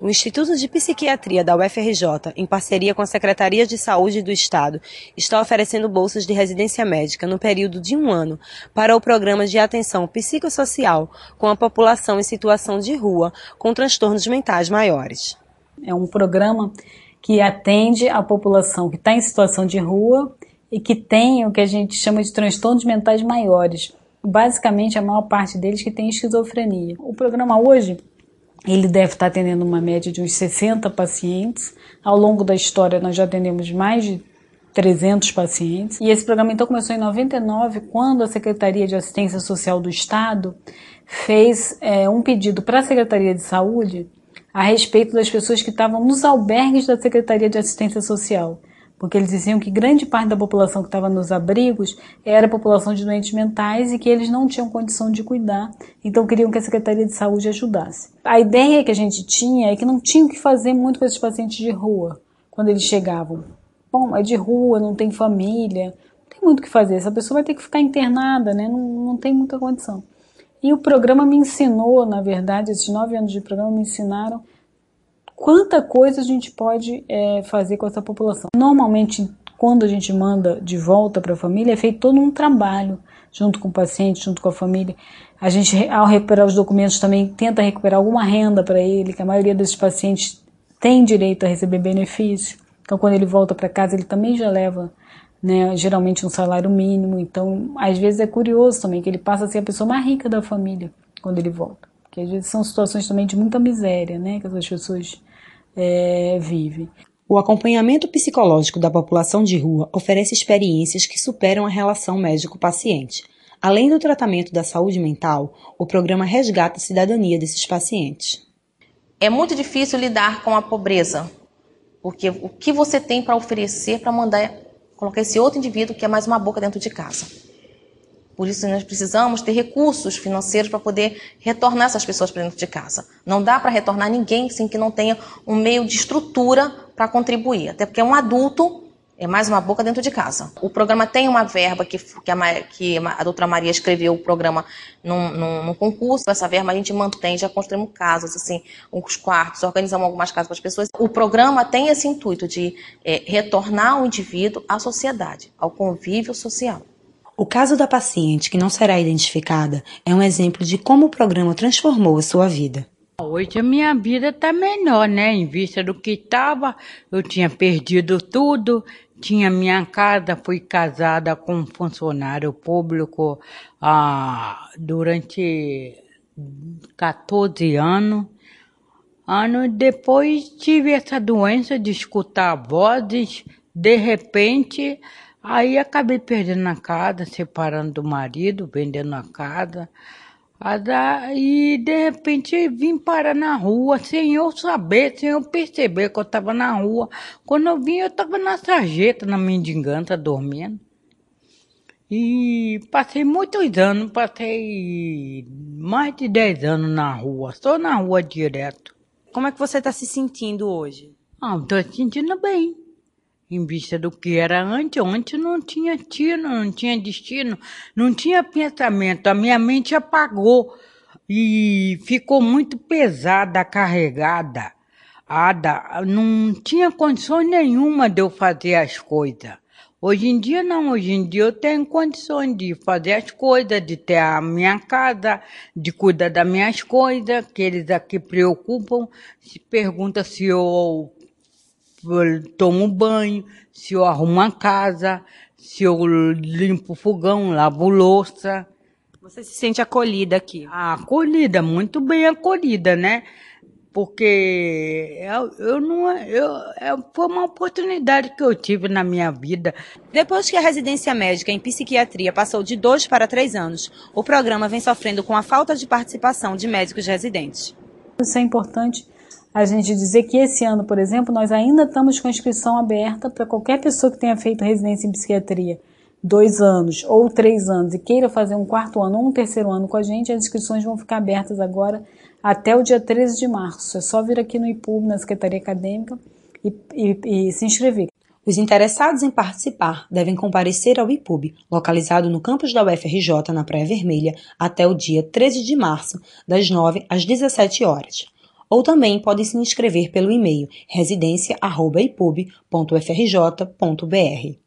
o Instituto de Psiquiatria da UFRJ, em parceria com a Secretaria de Saúde do Estado, está oferecendo bolsas de residência médica no período de um ano para o programa de atenção psicossocial com a população em situação de rua com transtornos mentais maiores. É um programa que atende a população que está em situação de rua e que tem o que a gente chama de transtornos mentais maiores. Basicamente, a maior parte deles que tem esquizofrenia. O programa hoje ele deve estar atendendo uma média de uns 60 pacientes. Ao longo da história, nós já atendemos mais de 300 pacientes. E esse programa então começou em 99, quando a Secretaria de Assistência Social do Estado fez é, um pedido para a Secretaria de Saúde a respeito das pessoas que estavam nos albergues da Secretaria de Assistência Social porque eles diziam que grande parte da população que estava nos abrigos era população de doentes mentais e que eles não tinham condição de cuidar, então queriam que a Secretaria de Saúde ajudasse. A ideia que a gente tinha é que não tinha o que fazer muito com esses pacientes de rua quando eles chegavam. Bom, é de rua, não tem família, não tem muito o que fazer, essa pessoa vai ter que ficar internada, né? não, não tem muita condição. E o programa me ensinou, na verdade, esses nove anos de programa me ensinaram quanta coisa a gente pode é, fazer com essa população. Normalmente, quando a gente manda de volta para a família, é feito todo um trabalho junto com o paciente, junto com a família. A gente, ao recuperar os documentos, também tenta recuperar alguma renda para ele, que a maioria desses pacientes tem direito a receber benefício. Então, quando ele volta para casa, ele também já leva, né, geralmente, um salário mínimo. Então, às vezes é curioso também que ele passa a ser a pessoa mais rica da família quando ele volta que às vezes são situações também de muita miséria, né, que as pessoas é, vivem. O acompanhamento psicológico da população de rua oferece experiências que superam a relação médico-paciente. Além do tratamento da saúde mental, o programa resgata a cidadania desses pacientes. É muito difícil lidar com a pobreza, porque o que você tem para oferecer para mandar é colocar esse outro indivíduo que é mais uma boca dentro de casa? Por isso, nós precisamos ter recursos financeiros para poder retornar essas pessoas para dentro de casa. Não dá para retornar ninguém sem que não tenha um meio de estrutura para contribuir. Até porque é um adulto é mais uma boca dentro de casa. O programa tem uma verba que, que, a, que a doutora Maria escreveu o programa num, num, num concurso. Essa verba a gente mantém, já construímos casas, assim, uns quartos, organizamos algumas casas para as pessoas. O programa tem esse intuito de é, retornar o indivíduo à sociedade, ao convívio social. O caso da paciente que não será identificada é um exemplo de como o programa transformou a sua vida. Hoje a minha vida está melhor, né? Em vista do que estava, eu tinha perdido tudo, tinha minha casa, fui casada com um funcionário público ah, durante 14 anos. Ano depois tive essa doença de escutar vozes, de repente Aí acabei perdendo a casa, separando do marido, vendendo a casa. E de repente vim parar na rua, sem eu saber, sem eu perceber que eu estava na rua. Quando eu vim, eu estava na sarjeta, na mendiganta, dormindo. E passei muitos anos, passei mais de 10 anos na rua, só na rua direto. Como é que você está se sentindo hoje? Ah, estou sentindo bem em vista do que era antes. Antes não tinha tino, não tinha destino, não tinha pensamento. A minha mente apagou e ficou muito pesada, carregada. Ada, não tinha condições nenhuma de eu fazer as coisas. Hoje em dia não, hoje em dia eu tenho condições de fazer as coisas, de ter a minha casa, de cuidar das minhas coisas, que eles aqui preocupam, se perguntam se eu eu tomo banho, se eu arrumo a casa, se eu limpo o fogão, lavo louça. Você se sente acolhida aqui? Ah, acolhida, muito bem acolhida, né? Porque eu, eu não é, eu, eu, é, foi uma oportunidade que eu tive na minha vida. Depois que a residência médica em psiquiatria passou de dois para três anos, o programa vem sofrendo com a falta de participação de médicos residentes. Isso é importante a gente dizer que esse ano, por exemplo, nós ainda estamos com a inscrição aberta para qualquer pessoa que tenha feito residência em psiquiatria dois anos ou três anos e queira fazer um quarto ano ou um terceiro ano com a gente, as inscrições vão ficar abertas agora até o dia 13 de março. É só vir aqui no IPUB, na Secretaria Acadêmica, e, e, e se inscrever. Os interessados em participar devem comparecer ao IPUB, localizado no campus da UFRJ, na Praia Vermelha, até o dia 13 de março, das 9 às 17 horas ou também pode se inscrever pelo e-mail residência.ipub.frj.br.